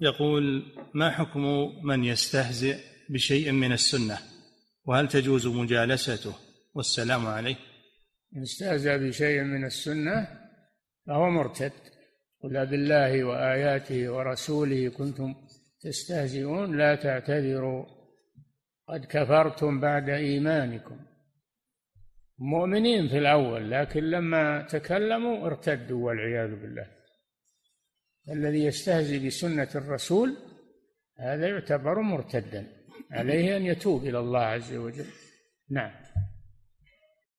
يقول ما حكم من يستهزئ بشيء من السنة وهل تجوز مجالسته والسلام عليه من استهزأ بشيء من السنة فهو مرتد قل بالله وآياته ورسوله كنتم تستهزئون لا تعتذروا قد كفرتم بعد إيمانكم مؤمنين في الأول لكن لما تكلموا ارتدوا والعياذ بالله الذي يستهزئ بسنة الرسول هذا يعتبر مرتدا عليه أن يتوب إلى الله عز وجل نعم